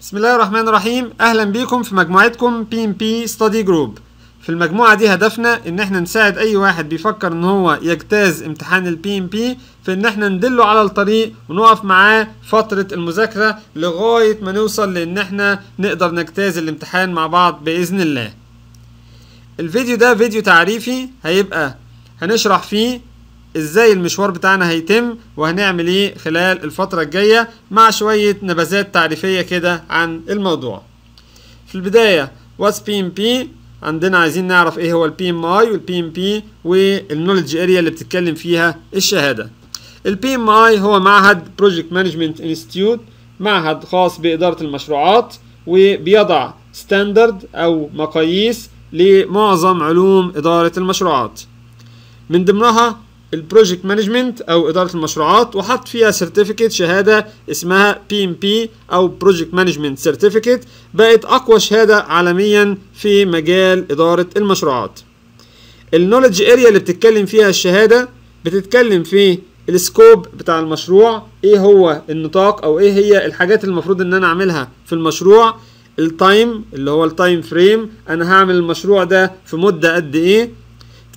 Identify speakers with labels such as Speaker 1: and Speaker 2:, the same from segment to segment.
Speaker 1: بسم الله الرحمن الرحيم اهلا بيكم في مجموعتكم بي ام بي ستادي جروب في المجموعه دي هدفنا ان احنا نساعد اي واحد بيفكر ان هو يجتاز امتحان البي ام بي في ان احنا ندله على الطريق ونقف معاه فتره المذاكره لغايه ما نوصل لان احنا نقدر نجتاز الامتحان مع بعض باذن الله الفيديو ده فيديو تعريفي هيبقى هنشرح فيه ازاي المشوار بتاعنا هيتم وهنعمل ايه خلال الفترة الجاية مع شوية نبذات تعريفية كده عن الموضوع في البداية what's PMP عندنا عايزين نعرف ايه هو اي PMI ام PMP والنولج اريا اللي بتتكلم فيها الشهادة ام PMI هو معهد Project Management Institute معهد خاص بإدارة المشروعات وبيضع ستاندرد أو مقاييس لمعظم علوم إدارة المشروعات من ضمنها البروجكت مانجمنت او اداره المشروعات وحط فيها سيرتيفيكت شهاده اسمها بي ام بي او بروجكت مانجمنت سيرتيفيكت بقت اقوى شهاده عالميا في مجال اداره المشروعات النولج اريا اللي بتتكلم فيها الشهاده بتتكلم في السكوب بتاع المشروع ايه هو النطاق او ايه هي الحاجات المفروض ان انا اعملها في المشروع التايم اللي هو التايم فريم انا هعمل المشروع ده في مده قد ايه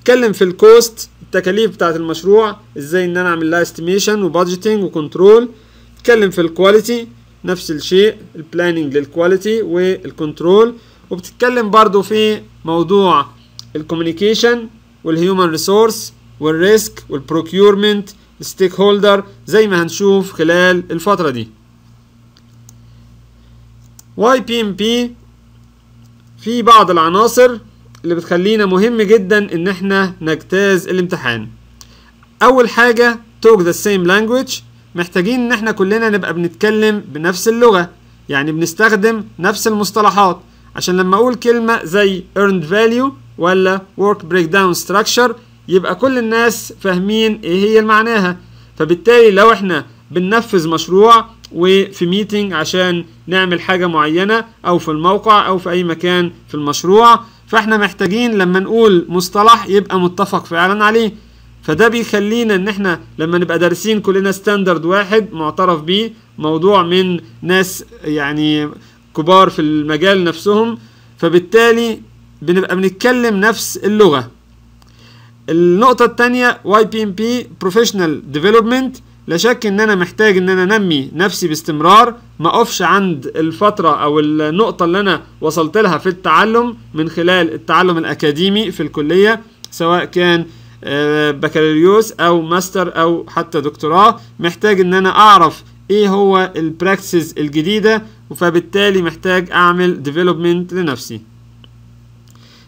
Speaker 1: تكلم في الكوست التكاليف بتاعه المشروع ازاي ان انا اعمل لها استيميشن وبادجيتنج وكنترول بتتكلم في الكواليتي نفس الشيء البلاننج للكواليتي والكنترول وبتتكلم برضو في موضوع الكوميونيكيشن والهيومن ريسورس والريسك والبروكيورمنت الستيك هولدر زي ما هنشوف خلال الفترة دي واي بي ام بي في بعض العناصر اللي بتخلينا مهم جدا ان احنا نجتاز الامتحان اول حاجة talk the same language محتاجين ان احنا كلنا نبقى بنتكلم بنفس اللغة يعني بنستخدم نفس المصطلحات عشان لما اقول كلمة زي earned value ولا work breakdown structure يبقى كل الناس فاهمين ايه هي معناها فبالتالي لو احنا بننفذ مشروع وفي ميتنج عشان نعمل حاجة معينة أو في الموقع أو في أي مكان في المشروع فاحنا محتاجين لما نقول مصطلح يبقى متفق فعلا عليه فده بيخلينا ان احنا لما نبقى دارسين كلنا ستاندرد واحد معترف بيه موضوع من ناس يعني كبار في المجال نفسهم فبالتالي بنبقى بنتكلم نفس اللغة النقطة الثانية واي بي ام بي بروفيشنال ديفلوبمنت لا شك ان انا محتاج ان انا انمي نفسي باستمرار ما اقفش عند الفتره او النقطه اللي انا وصلت لها في التعلم من خلال التعلم الاكاديمي في الكليه سواء كان آه، بكالوريوس او ماستر او حتى دكتوراه محتاج ان انا اعرف ايه هو البراكتسز الجديده فبالتالي محتاج اعمل ديفلوبمنت لنفسي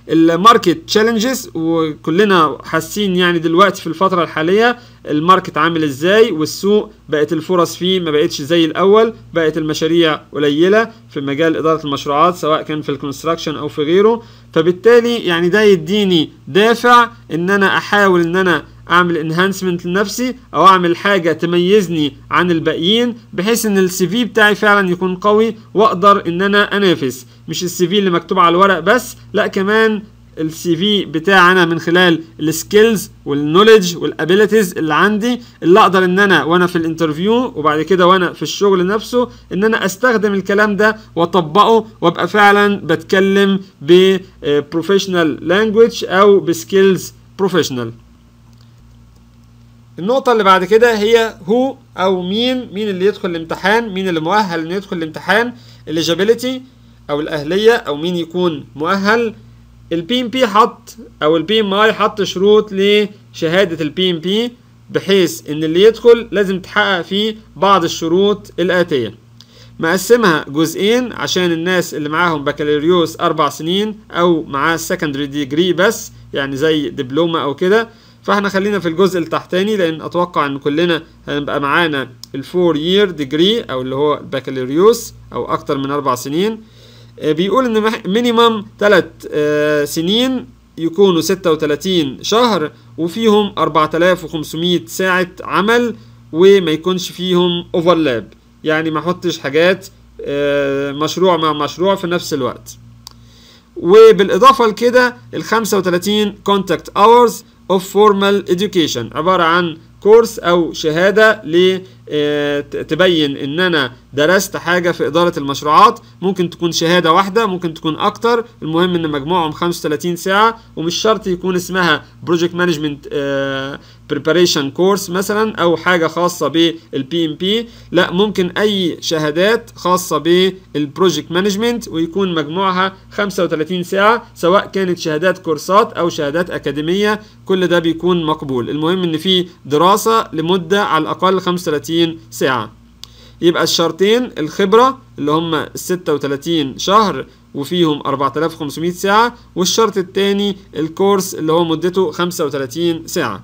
Speaker 1: الماركت تشالنجز وكلنا حاسين يعني دلوقتي في الفترة الحالية الماركت عامل ازاي والسوق بقت الفرص فيه ما بقتش زي الاول بقت المشاريع قليلة في مجال ادارة المشروعات سواء كان في الكونستراكشن او في غيره فبالتالي يعني ده يديني دافع ان انا احاول ان انا اعمل انهانسمنت لنفسي او اعمل حاجه تميزني عن الباقيين بحيث ان السي في بتاعي فعلا يكون قوي واقدر ان انا انافس مش السي في اللي مكتوب على الورق بس لا كمان السي في بتاعنا من خلال السكيلز والنوليدج والابيلتيز اللي عندي اللي اقدر ان انا وانا في الانترفيو وبعد كده وانا في الشغل نفسه ان انا استخدم الكلام ده واطبقه وابقى فعلا بتكلم ببروفيشنال آه، لانجويج او بسكيلز بروفيشنال النقطة اللي بعد كده هي هو أو مين مين اللي يدخل الامتحان مين اللي مؤهل إنه يدخل الامتحان eligibility أو الأهلية أو مين يكون مؤهل البي ام بي حط أو البي ام اي حط شروط لشهادة البي ام بي بحيث إن اللي يدخل لازم تحقق فيه بعض الشروط الآتية مقسمها جزئين عشان الناس اللي معاهم بكالوريوس أربع سنين أو معاه سكندري ديجري بس يعني زي دبلومة أو كده فاحنا خلينا في الجزء التحتاني لان اتوقع ان كلنا هنبقى معانا الفور يير ديجري او اللي هو البكالوريوس او اكتر من اربع سنين آه، بيقول ان مينيمم تلات آه، سنين يكونوا 36 شهر وفيهم 4500 ساعة عمل وما يكونش فيهم اوفرلاب يعني ما احطش حاجات آه، مشروع مع مشروع في نفس الوقت وبالاضافه لكده ال 35 كونتاكت اورز of formal education عبارة عن كورس أو شهادة لتبين آه، إن أنا درست حاجه في اداره المشروعات ممكن تكون شهاده واحده ممكن تكون اكتر المهم ان مجموعهم 35 ساعه ومش شرط يكون اسمها بروجكت مانجمنت بريباريشن كورس مثلا او حاجه خاصه بالبي ام بي لا ممكن اي شهادات خاصه بالبروجكت مانجمنت ويكون مجموعها 35 ساعه سواء كانت شهادات كورسات او شهادات اكاديميه كل ده بيكون مقبول المهم ان في دراسه لمده على الاقل 35 ساعه يبقى الشرطين الخبرة اللي هم الستة 36 شهر وفيهم 4500 ساعة والشرط التاني الكورس اللي هو مدته 35 ساعة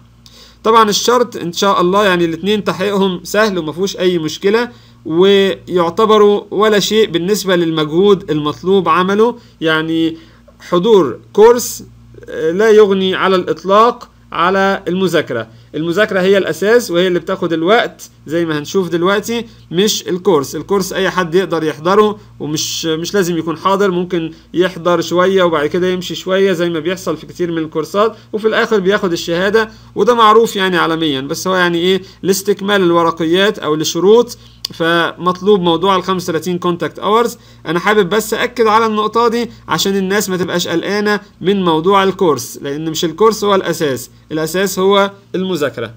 Speaker 1: طبعا الشرط ان شاء الله يعني الاتنين تحقيقهم سهل ومفهوش اي مشكلة ويعتبروا ولا شيء بالنسبة للمجهود المطلوب عمله يعني حضور كورس آه، لا يغني على الإطلاق على المذاكرة المذاكرة هي الأساس وهي اللي بتاخد الوقت زي ما هنشوف دلوقتي مش الكورس الكورس أي حد يقدر يحضره ومش مش لازم يكون حاضر ممكن يحضر شوية وبعد كده يمشي شوية زي ما بيحصل في كتير من الكورسات وفي الآخر بياخد الشهادة وده معروف يعني عالميا بس هو يعني إيه لاستكمال الورقيات أو لشروط فمطلوب موضوع ال 35 كونتاكت اورز انا حابب بس اكد على النقطه دي عشان الناس ما تبقاش قلقانه من موضوع الكورس لان مش الكورس هو الاساس الاساس هو المذاكره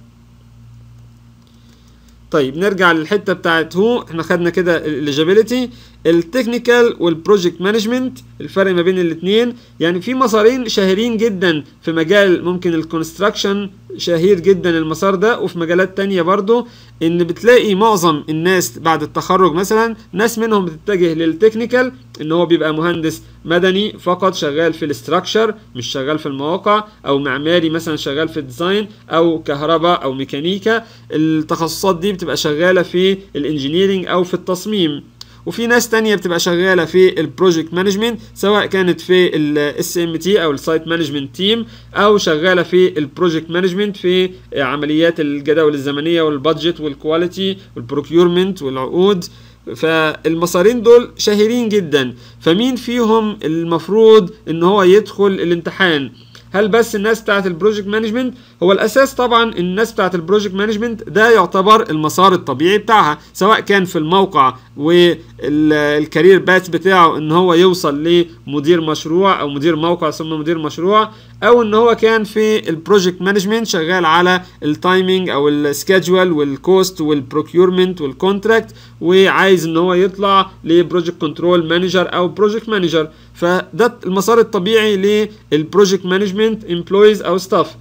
Speaker 1: طيب نرجع للحته بتاعت هو احنا خدنا كده الاجابيلتي التكنيكال والبروجكت مانجمنت الفرق ما بين الاثنين يعني في مسارين شهيرين جدا في مجال ممكن الكونستراكشن شهير جدا المسار ده وفي مجالات تانية برضو ان بتلاقي معظم الناس بعد التخرج مثلا ناس منهم بتتجه للتكنيكال ان هو بيبقى مهندس مدني فقط شغال في الاستراكشر مش شغال في المواقع او معماري مثلا شغال في الديزاين او كهرباء او ميكانيكا التخصصات دي بتبقى شغاله في الانجنييرنج او في التصميم وفي ناس تانية بتبقى شغالة في البروجكت مانجمنت سواء كانت في الاس ام تي او السايت مانجمنت تيم او شغالة في البروجكت مانجمنت في عمليات الجداول الزمنية والبادجت والكواليتي والبروكيورمنت والعقود فالمسارين دول شهيرين جدا فمين فيهم المفروض ان هو يدخل الامتحان هل بس الناس بتاعت البروجكت مانجمنت هو الاساس طبعا الناس بتاعت البروجكت مانجمنت ده يعتبر المسار الطبيعي بتاعها سواء كان في الموقع والكارير باث بتاعه ان هو يوصل لمدير مشروع او مدير موقع ثم مدير مشروع او ان هو كان في البروجكت مانجمنت شغال على التايمينج او السكادجول والكوست والبروكيورمنت والكونتراكت وعايز ان هو يطلع لبروجكت كنترول مانجر او بروجكت مانجر فده المسار الطبيعي للبروجكت مانجمنت امبلويز او ستاف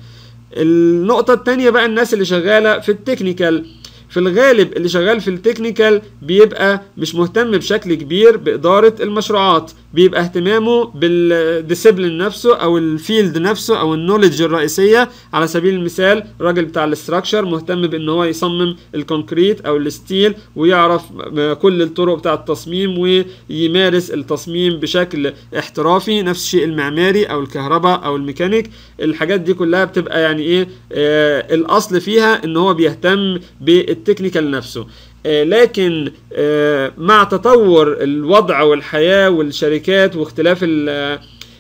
Speaker 1: النقطة التانية بقى الناس اللي شغالة في التكنيكال في الغالب اللي شغال في التكنيكال بيبقى مش مهتم بشكل كبير بإدارة المشروعات بيبقى اهتمامه بالديسيبلين نفسه او الفيلد نفسه او النولج الرئيسيه على سبيل المثال راجل بتاع الاستراكشر مهتم بان هو يصمم الكونكريت او الستيل ويعرف كل الطرق بتاع التصميم ويمارس التصميم بشكل احترافي نفس الشيء المعماري او الكهرباء او الميكانيك الحاجات دي كلها بتبقى يعني ايه آه الاصل فيها ان هو بيهتم بالتكنيكال نفسه آه، لكن آه، مع تطور الوضع والحياة والشركات واختلاف آه،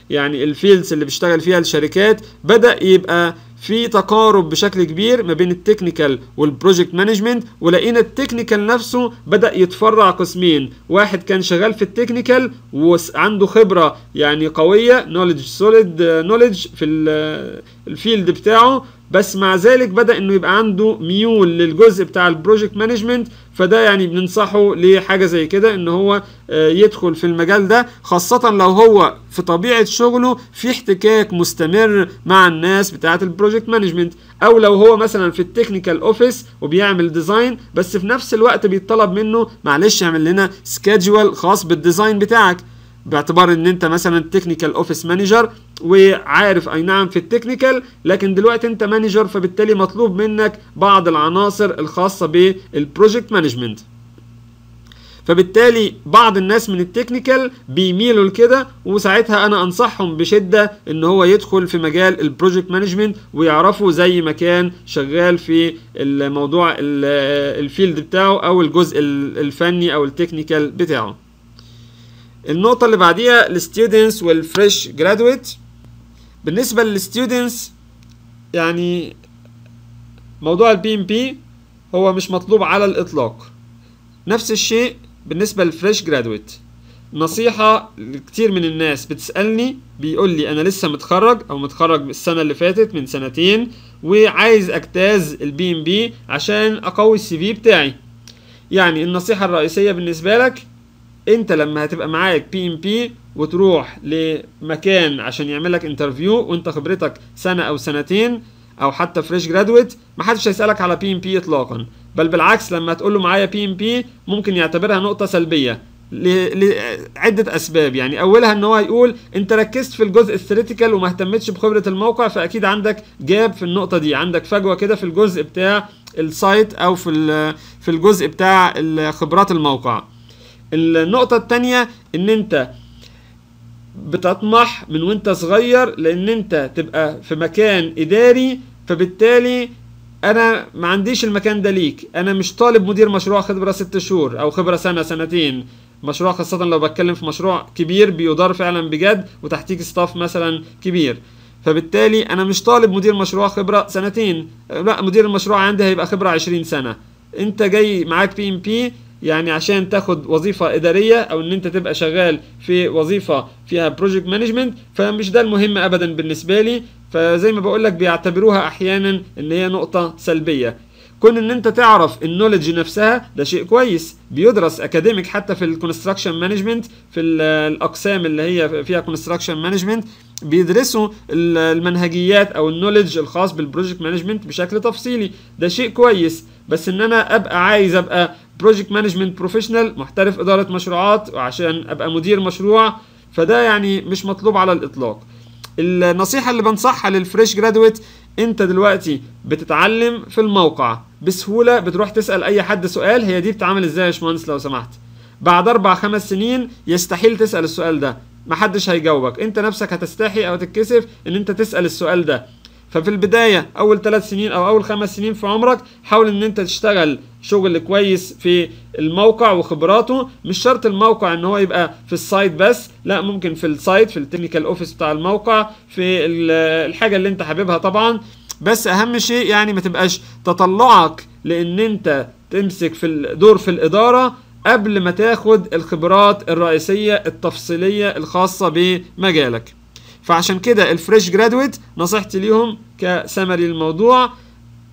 Speaker 1: يعني الفيلدز اللي بيشتغل فيها الشركات بدأ يبقى في تقارب بشكل كبير ما بين التكنيكال والبروجكت مانجمنت ولقينا التكنيكال نفسه بدا يتفرع قسمين واحد كان شغال في التكنيكال وعنده خبره يعني قويه نوليدج سوليد نوليدج في الفيلد بتاعه بس مع ذلك بدا انه يبقى عنده ميول للجزء بتاع البروجكت مانجمنت فده يعني بننصحه لحاجه زي كده ان هو آه، يدخل في المجال ده خاصه لو هو في طبيعه شغله في احتكاك مستمر مع الناس بتاعه البروجكت مانجمنت او لو هو مثلا في التكنيكال اوفيس وبيعمل ديزاين بس في نفس الوقت بيطلب منه معلش اعمل لنا سكادجول خاص بالديزاين بتاعك باعتبار ان انت مثلا تكنيكال اوفيس مانجر وعارف اي نعم في التكنيكال لكن دلوقتي انت مانجر فبالتالي مطلوب منك بعض العناصر الخاصه بالبروجكت مانجمنت فبالتالي بعض الناس من التكنيكال بيميلوا لكده وساعتها انا انصحهم بشده ان هو يدخل في مجال البروجكت مانجمنت ويعرفوا زي ما كان شغال في الموضوع الفيلد بتاعه او الجزء الفني او التكنيكال بتاعه النقطة اللي بعديها الستودنتس والفريش جرادويت بالنسبة للستودنتس يعني موضوع البي ام بي هو مش مطلوب على الإطلاق نفس الشيء بالنسبة للفريش جرادويت نصيحة لكتير من الناس بتسألني بيقول لي أنا لسه متخرج أو متخرج السنة اللي فاتت من سنتين وعايز أجتاز البي ام بي عشان أقوي السي في بتاعي يعني النصيحة الرئيسية بالنسبة لك انت لما هتبقى معاك بي ام بي وتروح لمكان عشان يعمل لك انترفيو وانت خبرتك سنه او سنتين او حتى فريش جرادويت محدش هيسالك على بي ام بي اطلاقا بل بالعكس لما تقول له معايا بي ام بي ممكن يعتبرها نقطه سلبيه لعده اسباب يعني اولها ان هو هيقول انت ركزت في الجزء الثريتيكال وما اهتمتش بخبره الموقع فاكيد عندك جاب في النقطه دي عندك فجوه كده في الجزء بتاع السايت او في في الجزء بتاع خبرات الموقع النقطة التانية ان انت بتطمح من وانت صغير لان انت تبقى في مكان اداري فبالتالي انا ما عنديش المكان ده ليك انا مش طالب مدير مشروع خبرة ست شهور او خبرة سنة سنتين مشروع خاصة لو بتكلم في مشروع كبير بيدار فعلا بجد وتحتيك ستاف مثلا كبير فبالتالي انا مش طالب مدير مشروع خبرة سنتين لا مدير المشروع عندي هيبقى خبرة 20 سنة انت جاي معاك بي ام بي يعني عشان تاخد وظيفة إدارية أو إن أنت تبقى شغال في وظيفة فيها بروجكت مانجمنت فمش ده المهم أبدا بالنسبة لي فزي ما بقول لك بيعتبروها أحيانا إن هي نقطة سلبية كون ان انت تعرف النولج نفسها ده شيء كويس بيدرس اكاديميك حتى في الكونستراكشن مانجمنت في الاقسام اللي هي فيها كونستراكشن مانجمنت بيدرسوا المنهجيات او النولج الخاص بالبروجكت مانجمنت بشكل تفصيلي ده شيء كويس بس ان انا ابقى عايز ابقى بروجكت مانجمنت بروفيشنال محترف اداره مشروعات وعشان ابقى مدير مشروع فده يعني مش مطلوب على الاطلاق النصيحه اللي بنصحها للفريش جرادويت انت دلوقتي بتتعلم في الموقع بسهوله بتروح تسال اي حد سؤال هي دي بتتعمل ازاي يا باشمهندس لو سمحت بعد اربع خمس سنين يستحيل تسال السؤال ده محدش هيجاوبك انت نفسك هتستحي او تتكسف ان انت تسال السؤال ده ففي البداية أول ثلاث سنين أو أول خمس سنين في عمرك حاول إن أنت تشتغل شغل كويس في الموقع وخبراته مش شرط الموقع ان هو يبقى في السايت بس لا ممكن في السايت في التكنيكال اوفيس بتاع الموقع في الحاجه اللي انت حاببها طبعا بس اهم شيء يعني ما تبقاش تطلعك لان انت تمسك في الدور في الاداره قبل ما تاخد الخبرات الرئيسيه التفصيليه الخاصه بمجالك فعشان كده الفريش جرادويت نصيحتي ليهم كسمري للموضوع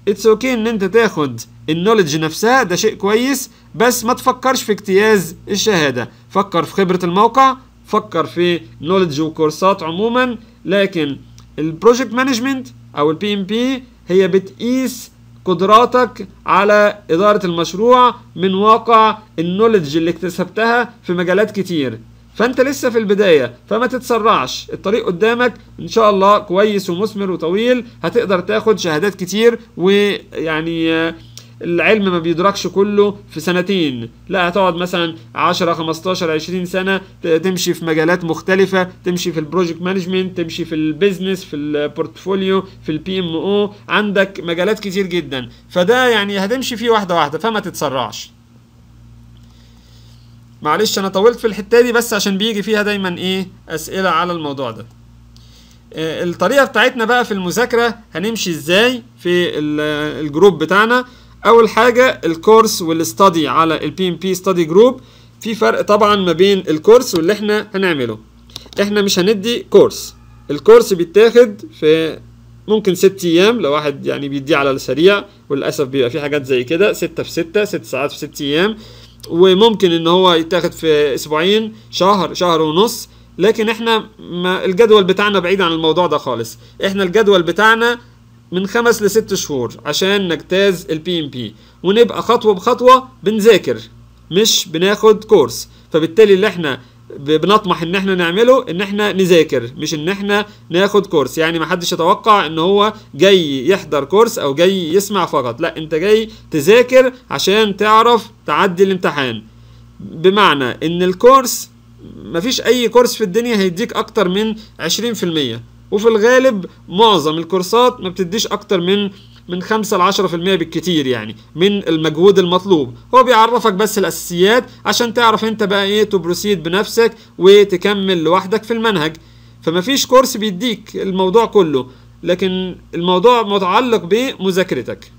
Speaker 1: اتس اوكي okay ان انت تاخد النولج نفسها ده شيء كويس بس ما تفكرش في اجتياز الشهاده فكر في خبره الموقع فكر في نولج وكورسات عموما لكن البروجكت مانجمنت او البي ام بي هي بتقيس قدراتك على إدارة المشروع من واقع النولج اللي اكتسبتها في مجالات كتير فانت لسه في البدايه فما تتسرعش الطريق قدامك ان شاء الله كويس ومثمر وطويل هتقدر تاخد شهادات كتير ويعني آه، العلم ما بيدركش كله في سنتين لا هتقعد مثلا 10 15 20 سنه تمشي في مجالات مختلفه تمشي في البروجكت مانجمنت تمشي في البيزنس في البورتفوليو في البي ام او عندك مجالات كتير جدا فده يعني هتمشي فيه واحده واحده فما تتسرعش معلش انا طولت في الحته دي بس عشان بيجي فيها دايما ايه اسئله على الموضوع ده آه، الطريقه بتاعتنا بقى في المذاكره هنمشي ازاي في الجروب بتاعنا اول حاجه الكورس والاستادي على البي ام بي ستدي جروب في فرق طبعا ما بين الكورس واللي احنا هنعمله احنا مش هندي كورس الكورس بيتاخد في ممكن ست ايام لو واحد يعني بيديه على السريع وللاسف بيبقى في حاجات زي كده ستة في ستة ست ساعات في ست ايام وممكن ان هو يتاخد في اسبوعين شهر شهر ونص لكن احنا ما الجدول بتاعنا بعيد عن الموضوع ده خالص احنا الجدول بتاعنا من خمس لست شهور عشان نجتاز البي ام بي ونبقى خطوه بخطوه بنذاكر مش بناخد كورس فبالتالي اللي احنا بنطمح ان احنا نعمله ان احنا نذاكر مش ان احنا ناخد كورس يعني ما حدش يتوقع ان هو جاي يحضر كورس او جاي يسمع فقط لا انت جاي تذاكر عشان تعرف تعدي الامتحان بمعنى ان الكورس مفيش اي كورس في الدنيا هيديك اكتر من 20% وفي الغالب معظم الكورسات ما بتديش اكتر من من 5 ل 10% بالكتير يعني من المجهود المطلوب هو بيعرفك بس الاساسيات عشان تعرف انت بقى ايه تبروسيد بنفسك وتكمل لوحدك في المنهج فمفيش كورس بيديك الموضوع كله لكن الموضوع متعلق بمذاكرتك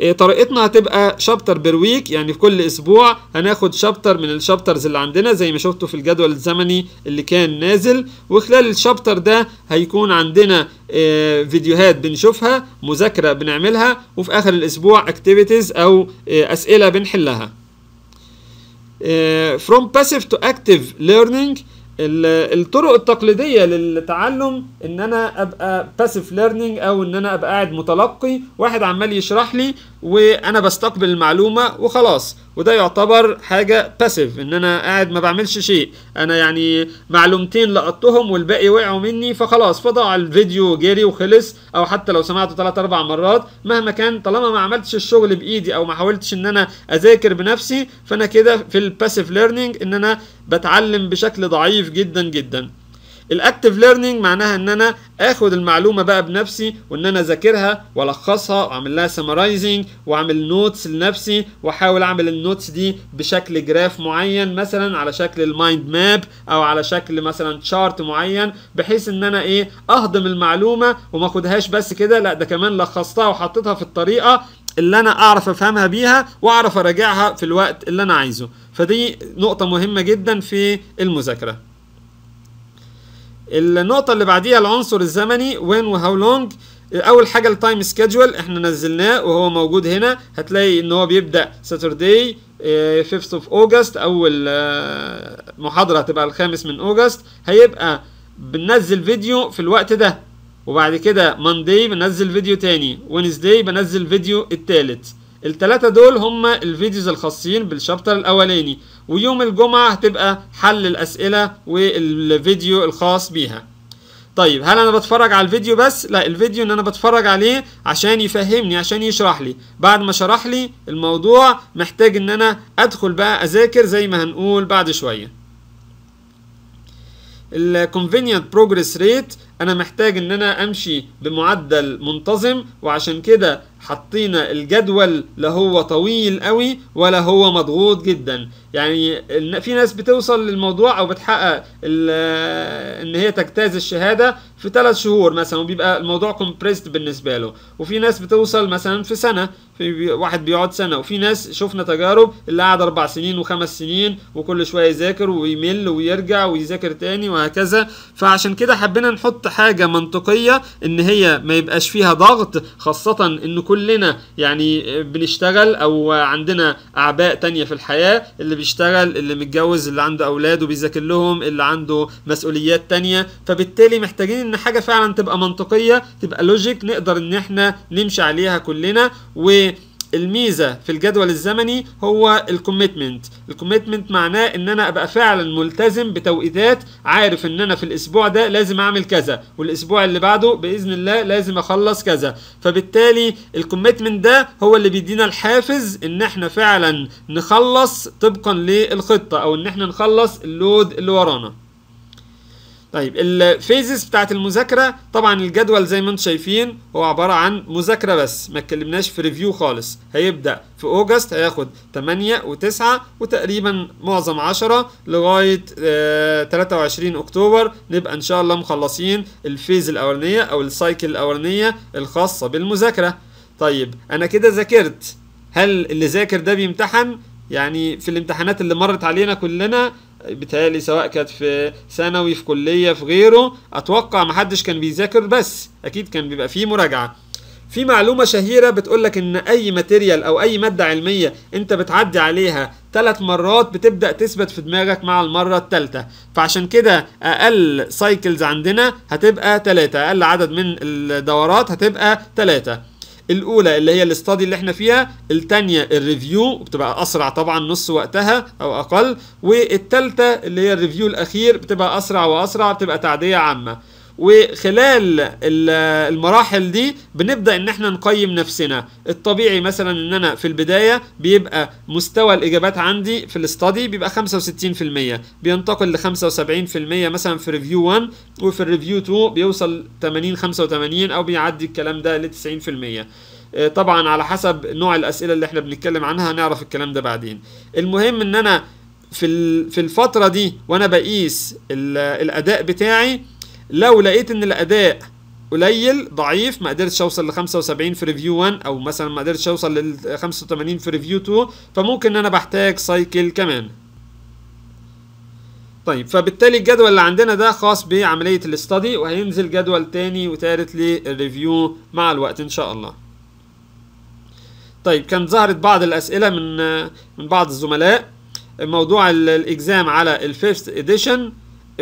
Speaker 1: إيه، طريقتنا هتبقى شابتر بير ويك يعني في كل اسبوع هناخد شابتر من الشابترز اللي عندنا زي ما شفتوا في الجدول الزمني اللي كان نازل وخلال الشابتر ده هيكون عندنا إيه، فيديوهات بنشوفها مذاكره بنعملها وفي اخر الاسبوع اكتيفيتيز او إيه، اسئله بنحلها from passive to active learning الطرق التقليديه للتعلم ان انا ابقى باسيف ليرنينج او ان انا ابقى قاعد متلقي واحد عمال يشرح لي وانا بستقبل المعلومه وخلاص وده يعتبر حاجه باسيف ان انا قاعد ما بعملش شيء انا يعني معلومتين لقطتهم والباقي وقعوا مني فخلاص فضاع الفيديو جري وخلص او حتى لو سمعته ثلاث اربع مرات مهما كان طالما ما عملتش الشغل بايدي او ما حاولتش ان انا اذاكر بنفسي فانا كده في الباسيف ليرنينج ان انا بتعلم بشكل ضعيف جدا جدا الاكتف ليرنينج معناها ان انا اخد المعلومه بقى بنفسي وان انا اذاكرها والخصها واعمل لها سمرايزنج واعمل نوتس لنفسي واحاول اعمل النوتس دي بشكل جراف معين مثلا على شكل المايند ماب او على شكل مثلا شارت معين بحيث ان انا ايه اهضم المعلومه وما اخدهاش بس كده لا ده كمان لخصتها وحطيتها في الطريقه اللي انا اعرف افهمها بيها واعرف اراجعها في الوقت اللي انا عايزه فدي نقطه مهمه جدا في المذاكره النقطه اللي بعديها العنصر الزمني وين وهاو لونج اول حاجه التايم سكيدجول احنا نزلناه وهو موجود هنا هتلاقي ان هو بيبدا ساتردي 5 th of August اول آه، محاضره هتبقى الخامس من اوجست هيبقى بننزل فيديو في الوقت ده وبعد كده Monday بنزل فيديو تاني وينزداي بنزل فيديو التالت التلاتة دول هما الفيديوز الخاصين بالشابتر الاولاني ويوم الجمعة هتبقى حل الاسئلة والفيديو الخاص بيها طيب هل انا بتفرج على الفيديو بس لا الفيديو ان انا بتفرج عليه عشان يفهمني عشان يشرح لي بعد ما شرح لي الموضوع محتاج ان انا ادخل بقى اذاكر زي ما هنقول بعد شويه الـ convenient progress rate انا محتاج ان انا امشي بمعدل منتظم وعشان كده حطينا الجدول لا هو طويل قوي ولا هو مضغوط جدا يعني في ناس بتوصل للموضوع او بتحقق ان هي تجتاز الشهاده في ثلاث شهور مثلا وبيبقى الموضوع كومبريست بالنسبه له وفي ناس بتوصل مثلا في سنه في واحد بيقعد سنه وفي ناس شفنا تجارب اللي قعد اربع سنين وخمس سنين وكل شويه يذاكر ويمل ويرجع ويذاكر تاني وهكذا فعشان كده حبينا نحط حاجه منطقيه ان هي ما يبقاش فيها ضغط خاصه ان كلنا يعني بنشتغل او عندنا اعباء تانية في الحياه اللي بيشتغل اللي متجوز اللي عنده اولاد وبيذاكر لهم اللي عنده مسؤوليات تانية فبالتالي محتاجين ان حاجه فعلا تبقى منطقيه تبقى لوجيك نقدر ان احنا نمشي عليها كلنا و الميزه في الجدول الزمني هو الكوميتمنت الكوميتمنت معناه ان انا ابقى فعلا ملتزم بتوقيتات عارف ان انا في الاسبوع ده لازم اعمل كذا والاسبوع اللي بعده باذن الله لازم اخلص كذا فبالتالي الكوميتمنت ده هو اللي بيدينا الحافز ان احنا فعلا نخلص طبقا للخطه او ان احنا نخلص اللود اللي ورانا طيب الفيزز بتاعت المذاكره طبعا الجدول زي ما انتم شايفين هو عباره عن مذاكره بس ما اتكلمناش في ريفيو خالص هيبدا في اوجست هياخد 8 و9 وتقريبا معظم 10 لغايه آه 23 اكتوبر نبقى ان شاء الله مخلصين الفيز الاولانيه او السايكل الاولانيه الخاصه بالمذاكره طيب انا كده ذاكرت هل اللي ذاكر ده بيمتحن يعني في الامتحانات اللي مرت علينا كلنا بتالي سواء كانت في ثانوي في كلية في غيره أتوقع محدش كان بيذاكر بس أكيد كان بيبقى فيه مراجعة في معلومة شهيرة بتقولك إن أي ماتيريال أو أي مادة علمية أنت بتعدي عليها ثلاث مرات بتبدأ تثبت في دماغك مع المرة الثالثة فعشان كده أقل سايكلز عندنا هتبقى ثلاثة أقل عدد من الدورات هتبقى ثلاثة الاولى اللي هي الاستادي اللي احنا فيها الثانيه الريفيو بتبقى اسرع طبعا نص وقتها او اقل والثالثه اللي هي الريفيو الاخير بتبقى اسرع واسرع بتبقى تعديه عامه وخلال المراحل دي بنبدا ان احنا نقيم نفسنا الطبيعي مثلا ان انا في البدايه بيبقى مستوى الاجابات عندي في الاستادي بيبقى 65% بينتقل ل 75% مثلا في ريفيو 1 وفي الريفيو 2 بيوصل 80 85 او بيعدي الكلام ده ل 90% آه، طبعا على حسب نوع الاسئله اللي احنا بنتكلم عنها هنعرف الكلام ده بعدين المهم ان انا في في الفتره دي وانا بقيس الاداء بتاعي لو لقيت ان الاداء قليل ضعيف ما قدرتش اوصل ل 75 في ريفيو 1 او مثلا ما قدرتش اوصل لل 85 في ريفيو 2 فممكن ان انا بحتاج سايكل كمان طيب فبالتالي الجدول اللي عندنا ده خاص بعمليه الاستدي وهينزل جدول تاني وتالت للريفيو مع الوقت ان شاء الله طيب كان ظهرت بعض الاسئله من من بعض الزملاء موضوع الاكزام على الفيفث اديشن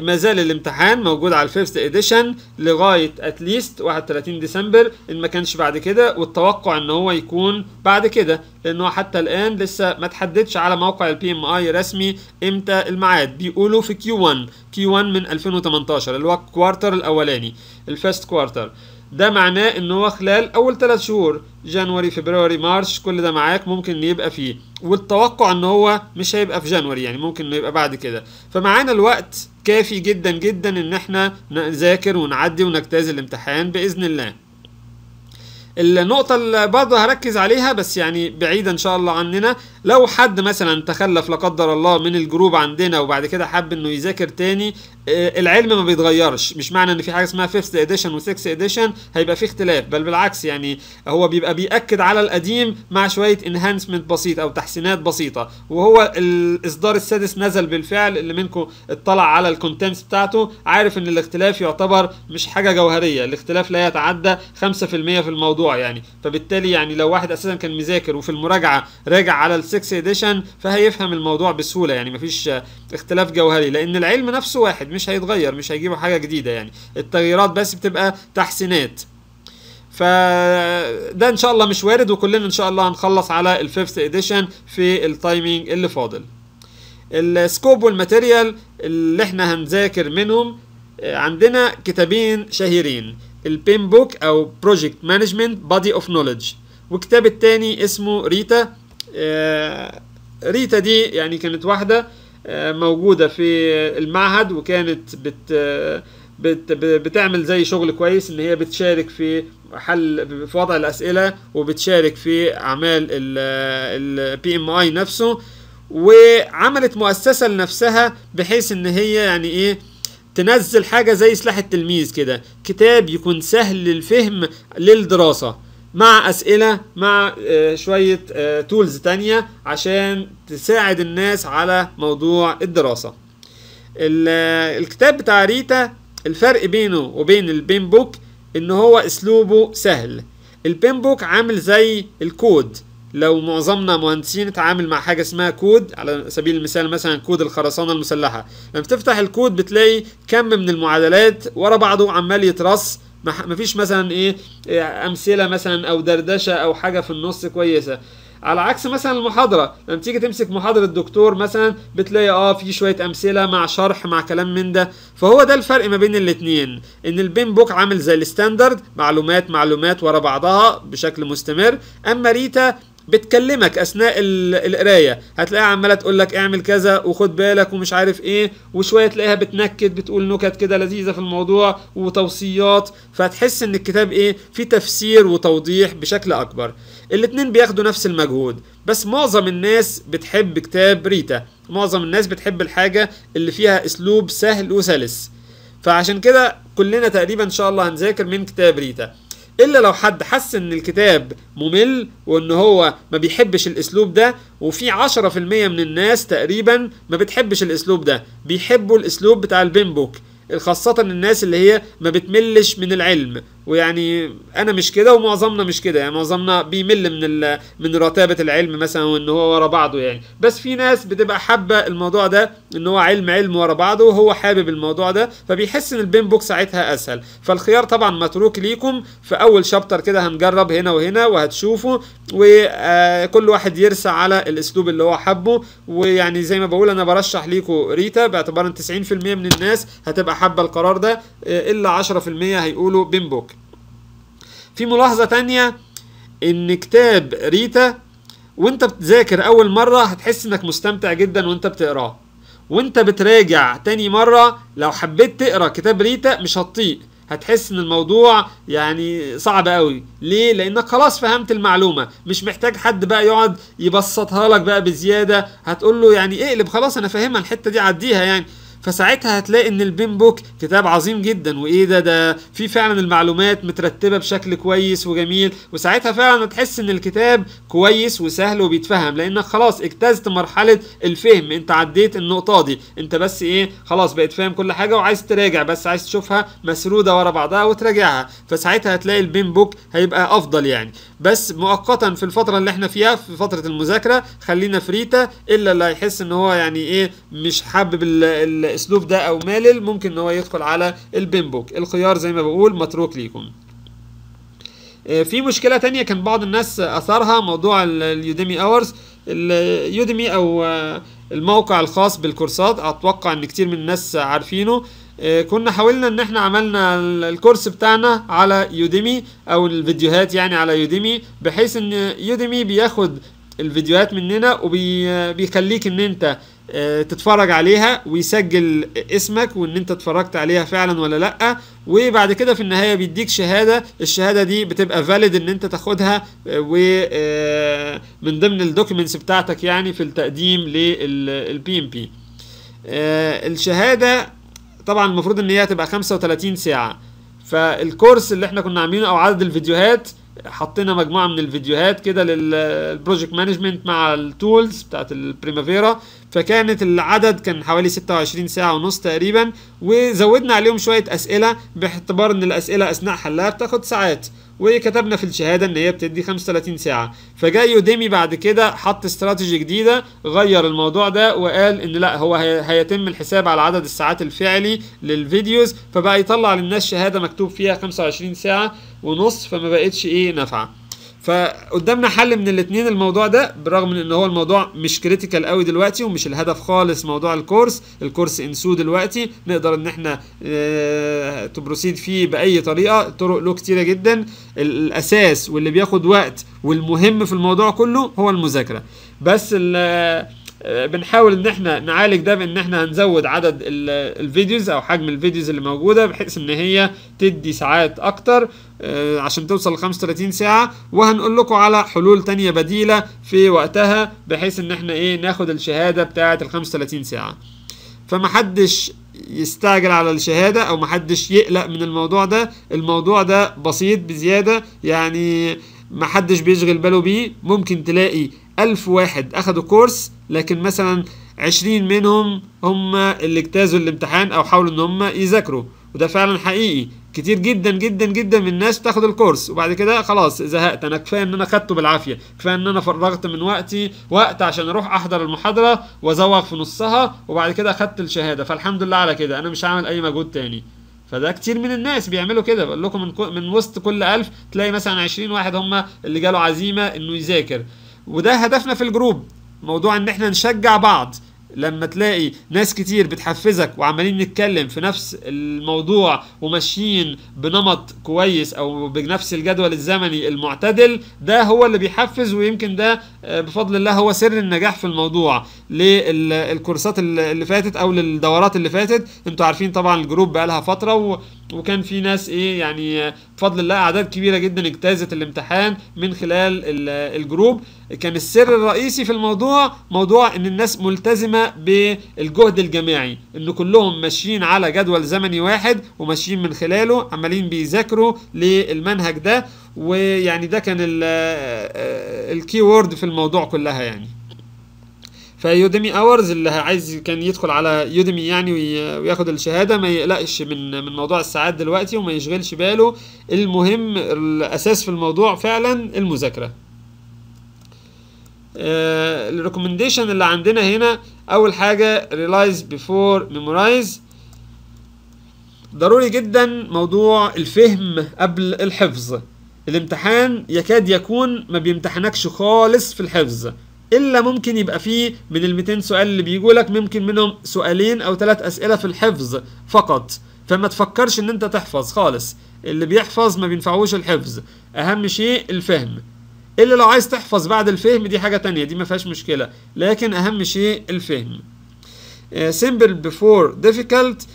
Speaker 1: ما زال الامتحان موجود على الفيرست اديشن لغايه اتليست 31 ديسمبر ان ما كانش بعد كده والتوقع ان هو يكون بعد كده لان هو حتى الان لسه ما تحددش على موقع البي ام اي رسمي امتى الميعاد بيقولوا في كيو 1 كيو 1 من 2018 اللي هو الكوارتر الاولاني الفيرست كوارتر ده معناه ان هو خلال اول ثلاث شهور جانوري فبراري مارش كل ده معاك ممكن يبقى فيه والتوقع ان هو مش هيبقى في جانوري يعني ممكن انه يبقى بعد كده فمعانا الوقت كافي جدا جدا ان احنا نذاكر ونعدي ونجتاز الامتحان باذن الله النقطة اللي برضه هركز عليها بس يعني بعيدة إن شاء الله عننا لو حد مثلا تخلف لا قدر الله من الجروب عندنا وبعد كده حب إنه يذاكر تاني آه، العلم ما بيتغيرش مش معنى ان في حاجه اسمها 5th اديشن و6 اديشن هيبقى في اختلاف بل بالعكس يعني هو بيبقى بياكد على القديم مع شويه انهانسمنت بسيط او تحسينات بسيطه وهو الاصدار السادس نزل بالفعل اللي منكم اطلع على الكونتنتس بتاعته عارف ان الاختلاف يعتبر مش حاجه جوهريه الاختلاف لا يتعدى 5% في الموضوع يعني فبالتالي يعني لو واحد اساسا كان مذاكر وفي المراجعه راجع على ال6 اديشن فهيفهم الموضوع بسهوله يعني مفيش اختلاف جوهري لان العلم نفسه واحد مش هيتغير مش هيجيبوا حاجه جديده يعني التغييرات بس بتبقى تحسينات فده ان شاء الله مش وارد وكلنا ان شاء الله هنخلص على الفيفث اديشن في التايمينج اللي فاضل السكوب والماتيريال اللي احنا هنذاكر منهم آه، عندنا كتابين شهيرين البين بوك او بروجكت مانجمنت بادي اوف نوليدج والكتاب الثاني اسمه ريتا آه، ريتا دي يعني كانت واحده موجودة في المعهد وكانت بت بت بتعمل زي شغل كويس ان هي بتشارك في حل في وضع الاسئله وبتشارك في اعمال البي ام اي نفسه وعملت مؤسسه لنفسها بحيث ان هي يعني ايه تنزل حاجه زي سلاح التلميذ كده كتاب يكون سهل الفهم للدراسه مع اسئله مع آه، شويه تولز آه، تانية عشان تساعد الناس على موضوع الدراسه آه، الكتاب بتاع ريتا الفرق بينه وبين البين بوك ان هو اسلوبه سهل البين بوك عامل زي الكود لو معظمنا مهندسين اتعامل مع حاجه اسمها كود على سبيل المثال مثلا كود الخرسانه المسلحه لما تفتح الكود بتلاقي كم من المعادلات ورا بعضه عمال يترص ما فيش مثلا إيه،, ايه امثله مثلا او دردشه او حاجه في النص كويسه على عكس مثلا المحاضره لما تيجي تمسك محاضره الدكتور مثلا بتلاقي اه في شويه امثله مع شرح مع كلام من ده فهو ده الفرق ما بين الاثنين ان البين بوك عامل زي الستاندرد معلومات معلومات ورا بعضها بشكل مستمر اما ريتا بتكلمك اثناء القرايه هتلاقيها عماله تقول لك اعمل كذا وخد بالك ومش عارف ايه وشويه تلاقيها بتنكد بتقول نكت كده لذيذه في الموضوع وتوصيات فهتحس ان الكتاب ايه في تفسير وتوضيح بشكل اكبر الاتنين بياخدوا نفس المجهود بس معظم الناس بتحب كتاب ريتا معظم الناس بتحب الحاجه اللي فيها اسلوب سهل وسلس فعشان كده كلنا تقريبا ان شاء الله هنذاكر من كتاب ريتا الا لو حد حس ان الكتاب ممل وان هو ما بيحبش الاسلوب ده وفي 10% من الناس تقريبا ما بتحبش الاسلوب ده بيحبوا الاسلوب بتاع البيمبوك خاصة الناس اللي هي ما بتملش من العلم ويعني انا مش كده ومعظمنا مش كده يعني معظمنا بيمل من من رتابه العلم مثلا وان هو ورا بعضه يعني بس في ناس بتبقى حابه الموضوع ده ان هو علم علم ورا بعضه وهو حابب الموضوع ده فبيحس ان البين بوك ساعتها اسهل فالخيار طبعا متروك ليكم في اول شابتر كده هنجرب هنا وهنا وهتشوفوا وكل آه، واحد يرسى على الاسلوب اللي هو حابه ويعني زي ما بقول انا برشح ليكم ريتا باعتبار ان 90% من الناس هتبقى حابه القرار ده آه، الا 10% هيقولوا بين بوك في ملاحظة تانية ان كتاب ريتا وانت بتذاكر اول مرة هتحس انك مستمتع جدا وانت بتقراه وانت بتراجع تاني مرة لو حبيت تقرا كتاب ريتا مش هتطيق هتحس ان الموضوع يعني صعب قوي ليه لانك خلاص فهمت المعلومه مش محتاج حد بقى يقعد يبسطها لك بقى بزياده هتقول له يعني اقلب خلاص انا فاهمها الحته دي عديها يعني فساعتها هتلاقي ان البين بوك كتاب عظيم جدا وايه ده ده في فعلا المعلومات مترتبه بشكل كويس وجميل وساعتها فعلا هتحس ان الكتاب كويس وسهل وبيتفهم لانك خلاص اجتزت مرحله الفهم انت عديت النقطه دي انت بس ايه خلاص بقيت فاهم كل حاجه وعايز تراجع بس عايز تشوفها مسروده ورا بعضها وتراجعها فساعتها هتلاقي البين بوك هيبقى افضل يعني بس مؤقتا في الفتره اللي احنا فيها في فتره المذاكره خلينا فريتا الا اللي هيحس ان هو يعني ايه مش حابب ال الاسلوب ده او مالل ممكن ان هو يدخل على البيمبوك الخيار زي ما بقول متروك ليكم آه، في مشكله تانية كان بعض الناس اثارها موضوع اليوديمي اورز اليوديمي او آه، الموقع الخاص بالكورسات اتوقع ان كتير من الناس عارفينه آه، كنا حاولنا ان احنا عملنا الكورس بتاعنا على يوديمي او الفيديوهات يعني على يوديمي بحيث ان يوديمي بياخد الفيديوهات مننا وبيخليك ان انت آه، تتفرج عليها ويسجل اسمك وان انت اتفرجت عليها فعلا ولا لا وبعد كده في النهايه بيديك شهاده الشهاده دي بتبقى فاليد ان انت تاخدها آه، ومن آه، ضمن الدوكيمنتس بتاعتك يعني في التقديم للبي ام بي الشهاده طبعا المفروض ان هي تبقى 35 ساعه فالكورس اللي احنا كنا عاملينه او عدد الفيديوهات حطينا مجموعه من الفيديوهات كده للبروجكت مانجمنت مع التولز بتاعت البريمافيرا فكانت العدد كان حوالي 26 ساعه ونص تقريبا وزودنا عليهم شويه اسئله باعتبار ان الاسئله اثناء حلها بتاخد ساعات وكتبنا في الشهاده ان هي بتدي 35 ساعه فجاء يوديمي بعد كده حط استراتيجي جديده غير الموضوع ده وقال ان لا هو هيتم الحساب على عدد الساعات الفعلي للفيديوز فبقى يطلع للناس شهاده مكتوب فيها 25 ساعه ونص فما بقتش ايه نافعه فقدامنا حل من الاثنين الموضوع ده برغم ان هو الموضوع مش كريتيكال قوي دلوقتي ومش الهدف خالص موضوع الكورس الكورس انسو دلوقتي نقدر ان احنا آه، تبروسيد فيه باي طريقه طرق له كتيره جدا الاساس واللي بياخد وقت والمهم في الموضوع كله هو المذاكره بس آه، بنحاول ان احنا نعالج ده بان احنا هنزود عدد الفيديوز او حجم الفيديوز اللي موجوده بحيث ان هي تدي ساعات اكتر آه، عشان توصل ل 35 ساعه وهنقول لكم على حلول تانية بديله في وقتها بحيث ان احنا ايه ناخد الشهاده بتاعه ال 35 ساعه فمحدش يستعجل على الشهادة أو محدش يقلق من الموضوع ده الموضوع ده بسيط بزيادة يعني محدش بيشغل باله بيه ممكن تلاقي 1000 واحد أخدوا كورس لكن مثلا 20 منهم هم اللي اجتازوا الامتحان أو حاولوا إن هم يذاكروا وده فعلا حقيقي كتير جدا جدا جدا من الناس بتاخد الكورس وبعد كده خلاص زهقت انا كفايه ان انا خدته بالعافيه كفايه ان انا فرغت من وقتي وقت عشان اروح احضر المحاضره وازوغ في نصها وبعد كده خدت الشهاده فالحمد لله على كده انا مش هعمل اي مجهود تاني فده كتير من الناس بيعملوا كده بقول لكم من, من وسط كل ألف تلاقي مثلا 20 واحد هم اللي جاله عزيمه انه يذاكر وده هدفنا في الجروب موضوع ان احنا نشجع بعض لما تلاقي ناس كتير بتحفزك وعمالين نتكلم في نفس الموضوع وماشيين بنمط كويس او بنفس الجدول الزمني المعتدل ده هو اللي بيحفز ويمكن ده آه، بفضل الله هو سر النجاح في الموضوع للكورسات اللي فاتت او للدورات اللي فاتت انتوا عارفين طبعا الجروب بقالها فتره وكان في ناس ايه يعني بفضل الله اعداد كبيره جدا اجتازت الامتحان من خلال الجروب كان السر الرئيسي في الموضوع موضوع ان الناس ملتزمه بالجهد الجماعي ان كلهم ماشيين على جدول زمني واحد وماشيين من خلاله عمالين بيذاكروا للمنهج ده ويعني ده كان الكي وورد في الموضوع كلها يعني فيوديمي اورز اللي عايز كان يدخل على يوديمي يعني وياخد الشهاده ما يقلقش من من موضوع الساعات دلوقتي وما يشغلش باله المهم الاساس في الموضوع فعلا المذاكره آه، الريكومنديشن اللي عندنا هنا اول حاجه ريلايز بيفور ميمورايز ضروري جدا موضوع الفهم قبل الحفظ الامتحان يكاد يكون ما بيمتحنكش خالص في الحفظ الا ممكن يبقى فيه من ال 200 سؤال اللي بيجوا لك ممكن منهم سؤالين او ثلاث اسئله في الحفظ فقط فما تفكرش ان انت تحفظ خالص اللي بيحفظ ما بينفعوش الحفظ اهم شيء الفهم اللي لو عايز تحفظ بعد الفهم دي حاجه تانية دي ما فيهاش مشكله لكن اهم شيء الفهم سيمبل بيفور ديفيكالت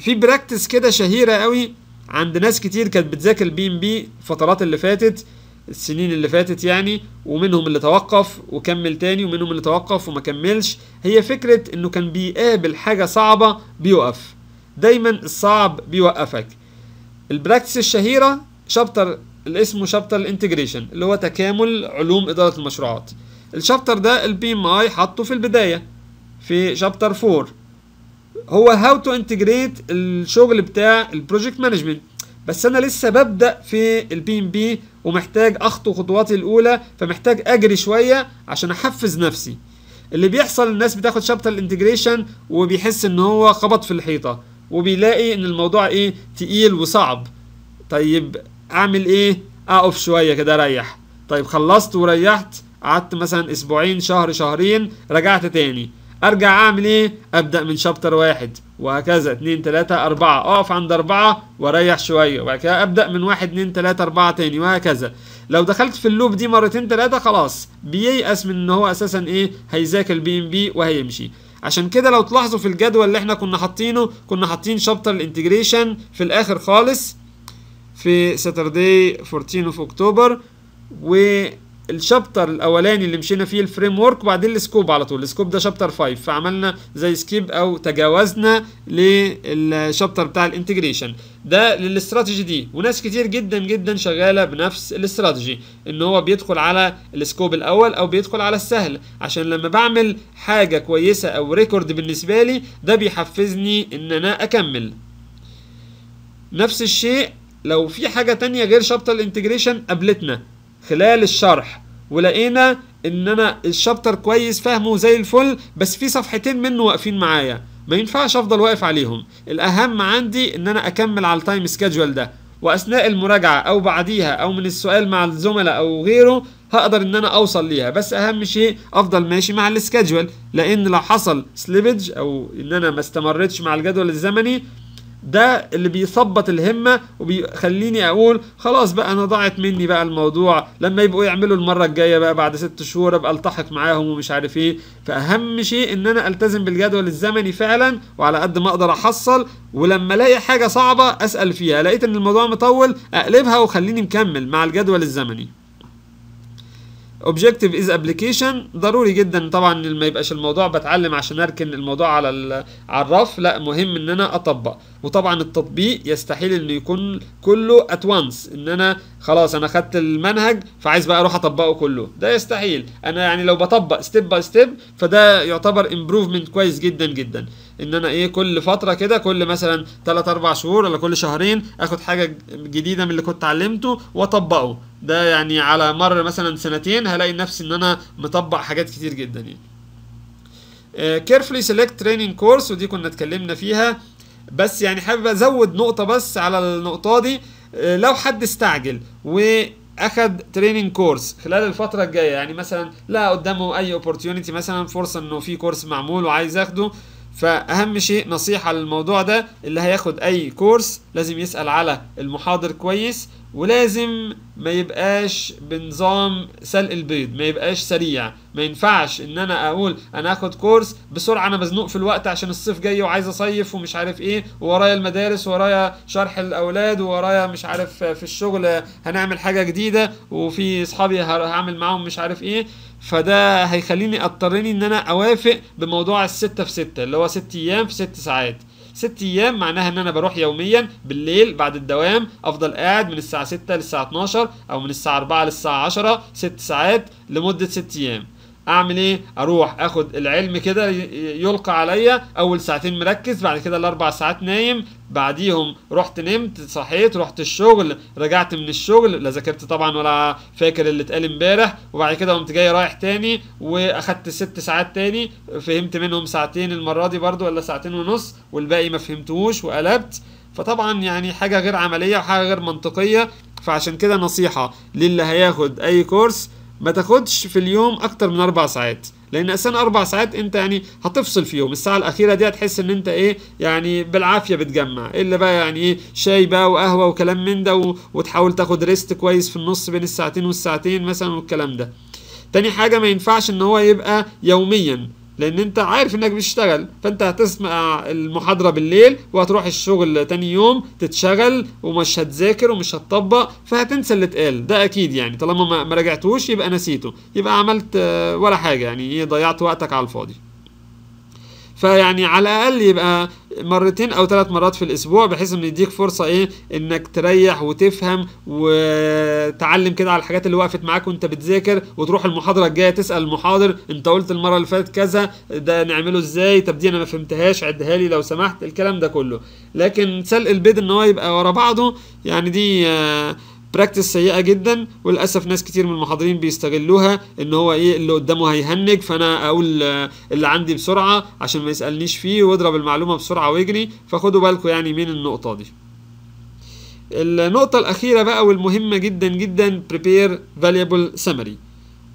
Speaker 1: في براكتس كده شهيره قوي عند ناس كتير كانت بتذاكر بي ام بي الفترات اللي فاتت السنين اللي فاتت يعني ومنهم اللي توقف وكمل تاني ومنهم اللي توقف وما كملش هي فكرة انه كان بيقابل حاجة صعبة بيوقف دايما الصعب بيوقفك البراكتس الشهيرة شابتر اللي اسمه شابتر الانتجريشن اللي هو تكامل علوم إدارة المشروعات الشابتر ده البي ام اي حطه في البداية في شابتر 4 هو هاو تو انتجريت الشغل بتاع البروجكت مانجمنت بس انا لسه ببدا في البي ام بي ومحتاج اخطو خطواتي الاولى فمحتاج اجري شويه عشان احفز نفسي اللي بيحصل الناس بتاخد شابتر الانتجريشن وبيحس ان هو خبط في الحيطه وبيلاقي ان الموضوع ايه تقيل وصعب طيب اعمل ايه اقف شويه كده اريح طيب خلصت وريحت قعدت مثلا اسبوعين شهر شهرين رجعت تاني ارجع اعمل ايه ابدا من شابتر واحد وهكذا 2 3 4 اقف عند أربعة واريح شويه وبعد كده ابدا من 1 2 3 4 تاني وهكذا لو دخلت في اللوب دي مرتين ثلاثه خلاص بييأس من ان هو اساسا ايه هيذاكر البي ام بي وهيمشي عشان كده لو تلاحظوا في الجدول اللي احنا كنا حاطينه كنا حاطين شابتر الانتجريشن في الاخر خالص في ساتردي 14 اوف اكتوبر و الشابتر الاولاني اللي مشينا فيه الفريم ورك وبعدين السكوب على طول السكوب ده شابتر 5 فعملنا زي سكيب او تجاوزنا للشابتر بتاع الانتجريشن ده للاستراتيجي دي وناس كتير جدا جدا شغاله بنفس الاستراتيجي ان هو بيدخل على السكوب الاول او بيدخل على السهل عشان لما بعمل حاجه كويسه او ريكورد بالنسبه لي ده بيحفزني ان انا اكمل نفس الشيء لو في حاجه تانية غير شابتر الانتجريشن قابلتنا خلال الشرح ولقينا ان انا الشابتر كويس فاهمه زي الفل بس في صفحتين منه واقفين معايا ما ينفعش افضل واقف عليهم الاهم عندي ان انا اكمل على التايم سكادجول ده واثناء المراجعه او بعديها او من السؤال مع الزملاء او غيره هقدر ان انا اوصل ليها بس اهم شيء افضل ماشي مع السكادجول لان لو حصل سليبج او ان انا ما استمرتش مع الجدول الزمني ده اللي بيثبط الهمة وبيخليني أقول خلاص بقى أنا ضاعت مني بقى الموضوع لما يبقوا يعملوا المرة الجاية بقى بعد ست شهور أبقى ألتحق معاهم ومش عارف إيه فأهم شيء إن أنا ألتزم بالجدول الزمني فعلا وعلى قد ما أقدر أحصل ولما ألاقي حاجة صعبة أسأل فيها لقيت إن الموضوع مطول أقلبها وخليني مكمل مع الجدول الزمني اوبجيكتيف از ابلكيشن ضروري جدا طبعا ما يبقاش الموضوع بتعلم عشان اركن الموضوع على على الرف لا مهم ان انا اطبق وطبعا التطبيق يستحيل انه يكون كله ات وانس ان انا خلاص انا خدت المنهج فعايز بقى اروح اطبقه كله ده يستحيل انا يعني لو بطبق ستيب باي ستيب فده يعتبر امبروفمنت كويس جدا جدا ان انا ايه كل فتره كده كل مثلا 3 4 شهور ولا كل شهرين اخد حاجه جديده من اللي كنت اتعلمته واطبقه ده يعني على مر مثلا سنتين هلاقي نفسي ان انا مطبق حاجات كتير جدا يعني كيرفلي سيلكت تريننج كورس ودي كنا اتكلمنا فيها بس يعني حابب ازود نقطه بس على النقطه دي آه، لو حد استعجل و تريننج كورس خلال الفتره الجايه يعني مثلا لا قدامه اي اوبورتيونيتي مثلا فرصه انه في كورس معمول وعايز اخده فأهم شيء نصيحة للموضوع ده اللي هياخد أي كورس لازم يسأل على المحاضر كويس ولازم ما يبقاش بنظام سلق البيض ما يبقاش سريع ما ينفعش ان انا اقول انا اخد كورس بسرعه انا مزنوق في الوقت عشان الصيف جاي وعايز اصيف ومش عارف ايه وورايا المدارس ورايا شرح الاولاد ورايا مش عارف في الشغل هنعمل حاجه جديده وفي اصحابي هعمل معاهم مش عارف ايه فده هيخليني اضطرني ان انا اوافق بموضوع الستة في ستة اللي هو ست ايام في ست ساعات ست ايام معناها ان انا بروح يوميا بالليل بعد الدوام افضل قاعد من الساعه 6 للساعه 12 او من الساعه 4 للساعه 10 ست ساعات لمده ست ايام اعمل ايه اروح اخد العلم كده يلقى عليا اول ساعتين مركز بعد كده الاربع ساعات نايم بعديهم رحت نمت صحيت رحت الشغل رجعت من الشغل لا ذاكرت طبعا ولا فاكر اللي اتقال امبارح وبعد كده قمت جاي رايح تاني واخدت ست ساعات تاني فهمت منهم ساعتين المره دي برضو ولا ساعتين ونص والباقي ما فهمتهوش وقلبت فطبعا يعني حاجه غير عمليه وحاجه غير منطقيه فعشان كده نصيحه للي هياخد اي كورس ما تاخدش في اليوم اكتر من اربع ساعات لان اساسا اربع ساعات انت يعني هتفصل في يوم الساعه الاخيره دي هتحس ان انت ايه يعني بالعافيه بتجمع الا بقى يعني ايه شاي بقى وقهوه وكلام من ده وتحاول تاخد ريست كويس في النص بين الساعتين والساعتين مثلا والكلام ده تاني حاجه ما ينفعش ان هو يبقى يوميا لان انت عارف انك بتشتغل فانت هتسمع المحاضره بالليل وهتروح الشغل تاني يوم تتشغل ومش هتذاكر ومش هتطبق فهتنسى اللي اتقال ده اكيد يعني طالما ما راجعتوش يبقى نسيته يبقى عملت آه، ولا حاجه يعني إيه، ضيعت وقتك على الفاضي فيعني على الاقل يبقى مرتين او ثلاث مرات في الاسبوع بحيث انه يديك فرصه ايه انك تريح وتفهم وتعلم كده على الحاجات اللي وقفت معاك وانت بتذاكر وتروح المحاضره الجايه تسال المحاضر انت قلت المره اللي فاتت كذا ده نعمله ازاي طب دي انا ما فهمتهاش عدها لي لو سمحت الكلام ده كله لكن سلق البيض ان هو يبقى ورا بعضه يعني دي آه براكتس سيئه جدا وللاسف ناس كتير من المحاضرين بيستغلوها ان هو ايه اللي قدامه هيهنج فانا اقول اللي عندي بسرعه عشان ما يسالنيش فيه واضرب المعلومه بسرعه واجري فخدوا بالكم يعني من النقطه دي النقطة الأخيرة بقى والمهمة جدا جدا prepare valuable summary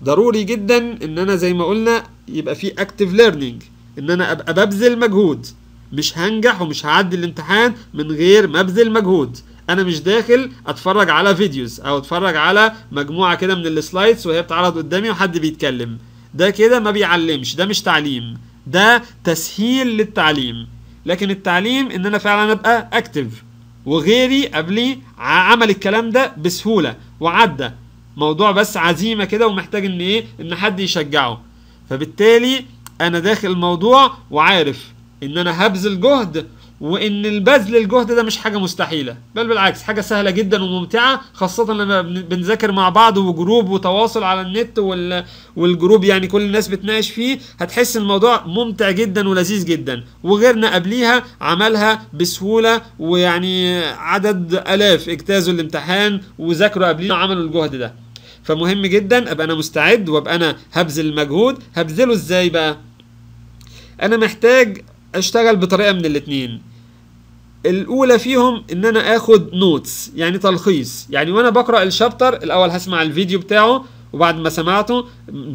Speaker 1: ضروري جدا إن أنا زي ما قلنا يبقى في اكتف ليرنينج إن أنا أبقى ببذل مجهود مش هنجح ومش هعدي الامتحان من غير ما ابذل مجهود انا مش داخل اتفرج على فيديوز او اتفرج على مجموعه كده من السلايدز وهي بتعرض قدامي وحد بيتكلم ده كده ما بيعلمش ده مش تعليم ده تسهيل للتعليم لكن التعليم ان انا فعلا ابقى اكتف وغيري قبلي عمل الكلام ده بسهوله وعدى موضوع بس عزيمه كده ومحتاج ان ايه ان حد يشجعه فبالتالي انا داخل الموضوع وعارف ان انا هبذل جهد وان البذل الجهد ده مش حاجه مستحيله بل بالعكس حاجه سهله جدا وممتعه خاصه لما بنذاكر مع بعض وجروب وتواصل على النت وال... والجروب يعني كل الناس بتناقش فيه هتحس الموضوع ممتع جدا ولذيذ جدا وغيرنا قبليها عملها بسهوله ويعني عدد الاف اجتازوا الامتحان وذاكروا قبلنا وعملوا الجهد ده فمهم جدا ابقى انا مستعد وابقى انا هبذل المجهود هبذله ازاي بقى انا محتاج اشتغل بطريقه من الاتنين الاولى فيهم ان انا اخد نوتس يعني تلخيص يعني وانا بقرا الشابتر الاول هسمع الفيديو بتاعه وبعد ما سمعته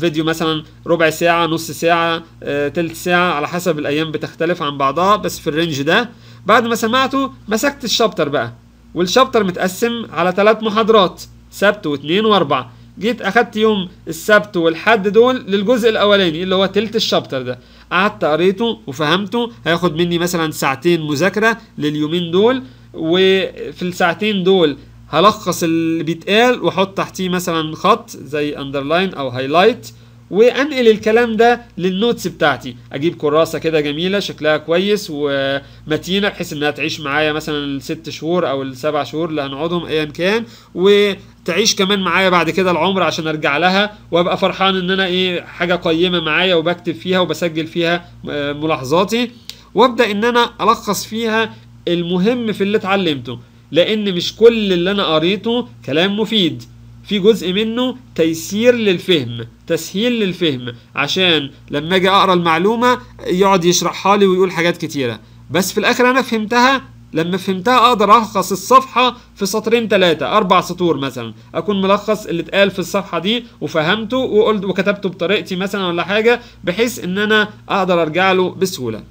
Speaker 1: فيديو مثلا ربع ساعة نص ساعة آه، تلت ساعة على حسب الأيام بتختلف عن بعضها بس في الرينج ده بعد ما سمعته مسكت الشابتر بقى والشابتر متقسم على ثلاث محاضرات سبت واثنين واربعة جيت أخدت يوم السبت والحد دول للجزء الأولاني اللي هو تلت الشابتر ده قعدت قريته وفهمته هياخد مني مثلا ساعتين مذاكرة لليومين دول وفي الساعتين دول هلخص اللي بيتقال واحط تحتيه مثلا خط زي اندرلاين او هايلايت وانقل الكلام ده للنوتس بتاعتي اجيب كراسه كده جميله شكلها كويس ومتينه بحيث انها تعيش معايا مثلا الست شهور او السبع شهور اللي هنقعدهم ايا كان وتعيش كمان معايا بعد كده العمر عشان ارجع لها وابقى فرحان ان انا ايه حاجه قيمه معايا وبكتب فيها وبسجل فيها ملاحظاتي وابدا ان انا الخص فيها المهم في اللي اتعلمته لان مش كل اللي انا قريته كلام مفيد في جزء منه تيسير للفهم تسهيل للفهم عشان لما اجي اقرا المعلومه يقعد يشرحها لي ويقول حاجات كتيره بس في الاخر انا فهمتها لما فهمتها اقدر الخص الصفحه في سطرين ثلاثه اربع سطور مثلا اكون ملخص اللي اتقال في الصفحه دي وفهمته وقلت وكتبته بطريقتي مثلا ولا حاجه بحيث ان انا اقدر ارجع له بسهوله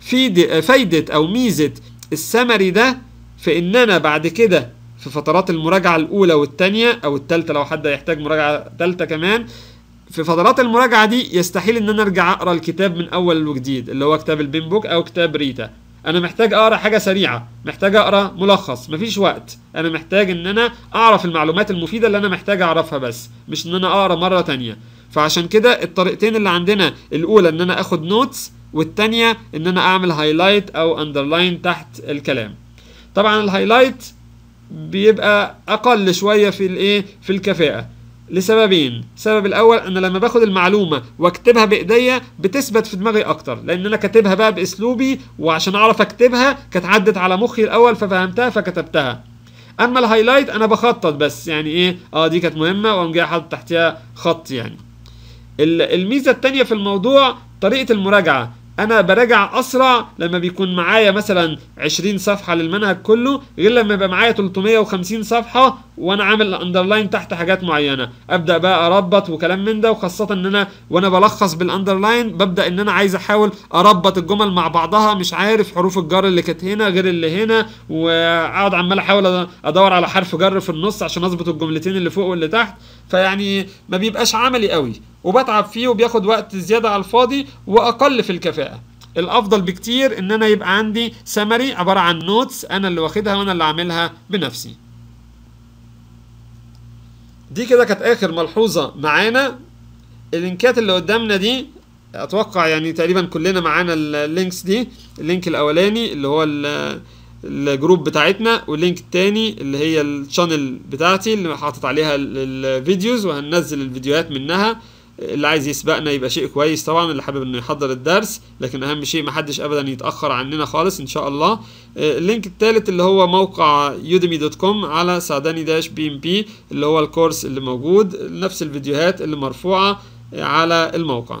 Speaker 1: في فايده او ميزه السمري ده في ان انا بعد كده في فترات المراجعة الأولى والثانية أو الثالثة لو حد يحتاج مراجعة ثالثة كمان في فترات المراجعة دي يستحيل إن أنا أرجع أقرأ الكتاب من أول وجديد اللي هو كتاب البين بوك أو كتاب ريتا أنا محتاج أقرأ حاجة سريعة محتاج أقرأ ملخص مفيش وقت أنا محتاج إن أنا أعرف المعلومات المفيدة اللي أنا محتاج أعرفها بس مش إن أنا أقرأ مرة تانية فعشان كده الطريقتين اللي عندنا الأولى إن أنا آخد نوتس والتانية إن أنا أعمل هايلايت أو أندرلاين تحت الكلام طبعا الهايلايت بيبقى اقل شويه في الايه في الكفاءه لسببين السبب الاول انا لما باخد المعلومه واكتبها بايديا بتثبت في دماغي اكتر لان انا كاتبها بقى باسلوبي وعشان اعرف اكتبها كانت عدت على مخي الاول ففهمتها فكتبتها اما الهايلايت انا بخطط بس يعني ايه اه دي كانت مهمه واقوم جاي حاطط تحتها خط يعني الميزه الثانيه في الموضوع طريقه المراجعه انا براجع اسرع لما بيكون معايا مثلا 20 صفحه للمنهج كله غير لما يبقى معايا 350 صفحه وانا عامل اندرلاين تحت حاجات معينه ابدا بقى اربط وكلام من ده وخاصه ان انا وانا بلخص بالاندرلاين ببدا ان انا عايز احاول اربط الجمل مع بعضها مش عارف حروف الجر اللي كانت هنا غير اللي هنا واقعد عمال احاول ادور على حرف جر في النص عشان اظبط الجملتين اللي فوق واللي تحت فيعني ما بيبقاش عملي قوي وبتعب فيه وبياخد وقت زياده على الفاضي واقل في الكفاءه الافضل بكتير ان انا يبقى عندي سمري عباره عن نوتس انا اللي واخدها وانا اللي عاملها بنفسي دي كده كانت اخر ملحوظه معانا اللينكات اللي قدامنا دي اتوقع يعني تقريبا كلنا معانا اللينكس دي اللينك الاولاني اللي هو الجروب بتاعتنا واللينك الثاني اللي هي الشانل بتاعتي اللي حاطط عليها الفيديوز وهننزل الفيديوهات منها اللي عايز يسبقنا يبقى شيء كويس طبعا اللي حابب انه يحضر الدرس لكن اهم شيء ما حدش ابدا يتاخر عننا خالص ان شاء الله آه، اللينك الثالث اللي هو موقع يوديمي دوت كوم على سعداني داش بي ام بي اللي هو الكورس اللي موجود نفس الفيديوهات اللي مرفوعه آه، على الموقع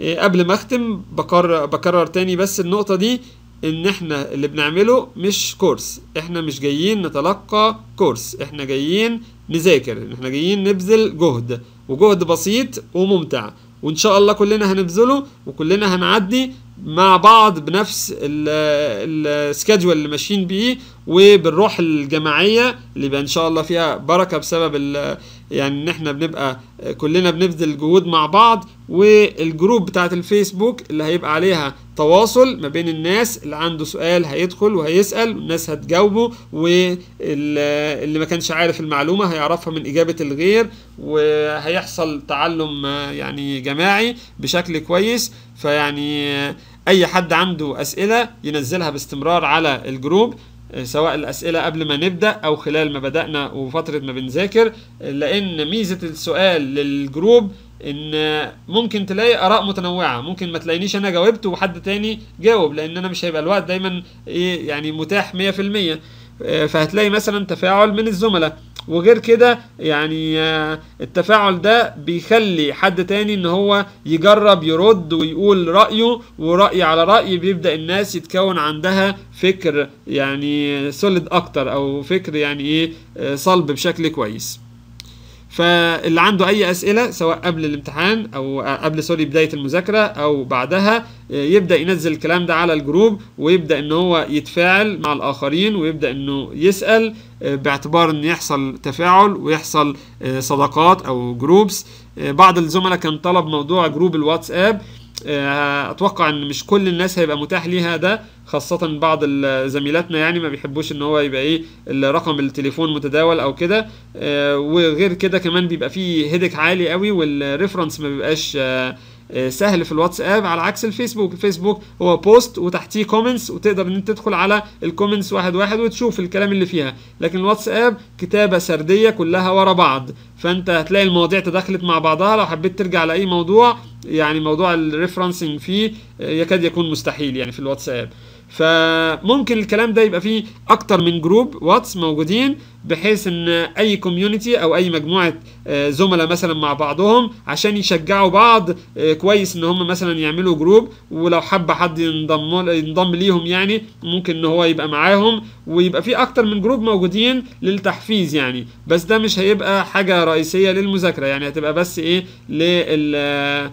Speaker 1: آه، قبل ما اختم بكرر, بكرر تاني بس النقطة دي ان احنا اللي بنعمله مش كورس احنا مش جايين نتلقى كورس احنا جايين نذاكر احنا جايين نبذل جهد وجهد بسيط وممتع وان شاء الله كلنا هنبذله وكلنا هنعدي مع بعض بنفس السكادجول اللي ماشيين بيه وبالروح الجماعيه اللي بقى ان شاء الله فيها بركه بسبب يعني ان احنا بنبقى كلنا بنبذل جهود مع بعض والجروب بتاعت الفيسبوك اللي هيبقى عليها تواصل ما بين الناس اللي عنده سؤال هيدخل وهيسأل والناس هتجاوبه واللي ما كانش عارف المعلومة هيعرفها من إجابة الغير وهيحصل تعلم يعني جماعي بشكل كويس فيعني أي حد عنده أسئلة ينزلها باستمرار على الجروب آه، سواء الأسئلة قبل ما نبدأ أو خلال ما بدأنا وفترة ما بنذاكر آه، لأن ميزة السؤال للجروب إن ممكن تلاقي آراء متنوعة ممكن ما تلاقينيش أنا جاوبت وحد تاني جاوب لأن أنا مش هيبقى الوقت دايما إيه، يعني متاح 100% فهتلاقي مثلا تفاعل من الزملاء وغير كده يعني آه، التفاعل ده بيخلي حد تاني ان هو يجرب يرد ويقول رأيه ورأي على رأي بيبدأ الناس يتكون عندها فكر يعني سوليد اكتر او فكر يعني ايه آه، صلب بشكل كويس فاللي عنده اي اسئله سواء قبل الامتحان او قبل سوري بدايه المذاكره او بعدها يبدا ينزل الكلام ده على الجروب ويبدا ان هو يتفاعل مع الاخرين ويبدا انه يسال آه، باعتبار ان يحصل تفاعل ويحصل آه، صداقات او جروبس آه، بعض الزملاء كان طلب موضوع جروب الواتساب آه، اتوقع ان مش كل الناس هيبقى متاح ليها ده خاصه بعض زميلاتنا يعني ما بيحبوش ان هو يبقى ايه الرقم التليفون متداول او كده آه، وغير كده كمان بيبقى فيه هيدك عالي قوي والريفرنس ما بيبقاش آه، آه، سهل في الواتساب على عكس الفيسبوك الفيسبوك هو بوست وتحتيه كومنتس وتقدر ان انت تدخل على الكومنتس واحد واحد وتشوف الكلام اللي فيها لكن الواتساب كتابه سرديه كلها ورا بعض فانت هتلاقي المواضيع تداخلت مع بعضها لو حبيت ترجع لاي موضوع يعني موضوع الريفرنسنج فيه آه، يكاد يكون مستحيل يعني في الواتساب فممكن الكلام ده يبقى فيه اكتر من جروب واتس موجودين بحيث ان اي كوميونتي او اي مجموعه آه، زملاء مثلا مع بعضهم عشان يشجعوا بعض آه، كويس ان هم مثلا يعملوا جروب ولو حب حد ينضم ينضم ليهم يعني ممكن ان هو يبقى معاهم ويبقى في اكتر من جروب موجودين للتحفيز يعني بس ده مش هيبقى حاجه رئيسيه للمذاكره يعني هتبقى بس ايه لل آه،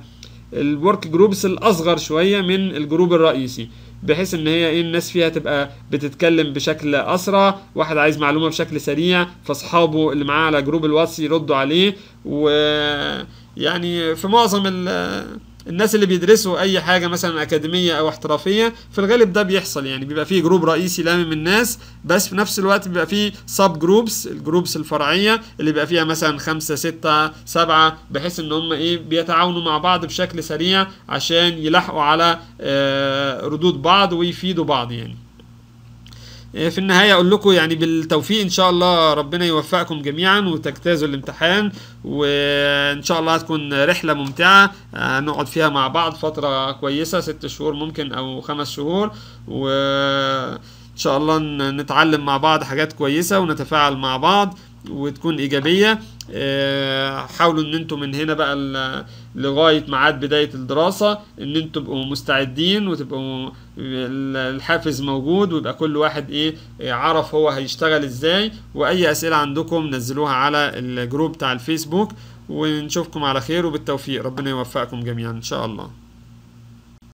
Speaker 1: الورك جروبس الاصغر شويه من الجروب الرئيسي بحيث ان هي ايه الناس فيها تبقى بتتكلم بشكل اسرع واحد عايز معلومه بشكل سريع فاصحابه اللي معاه على جروب الواتس يردوا عليه ويعني في معظم ال الناس اللي بيدرسوا اي حاجه مثلا اكاديميه او احترافيه في الغالب ده بيحصل يعني بيبقى فيه جروب رئيسي لامم الناس بس في نفس الوقت بيبقى فيه سب جروبس الجروبس الفرعيه اللي بيبقى فيها مثلا خمسه سته سبعه بحيث ان هم ايه بيتعاونوا مع بعض بشكل سريع عشان يلحقوا على آه، ردود بعض ويفيدوا بعض يعني إيه، في النهايه اقول لكم يعني بالتوفيق ان شاء الله ربنا يوفقكم جميعا وتجتازوا الامتحان وان شاء الله هتكون رحله ممتعه هنقعد آه، فيها مع بعض فتره كويسه ست شهور ممكن او خمس شهور و ان شاء الله نتعلم مع بعض حاجات كويسه ونتفاعل مع بعض وتكون ايجابيه آه، حاولوا ان انتم من هنا بقى لغايه ميعاد بدايه الدراسه ان انتم تبقوا مستعدين وتبقوا الحافز موجود ويبقى كل واحد ايه عرف هو هيشتغل ازاي واي اسئله عندكم نزلوها على الجروب بتاع الفيسبوك ونشوفكم على خير وبالتوفيق ربنا يوفقكم جميعا ان شاء الله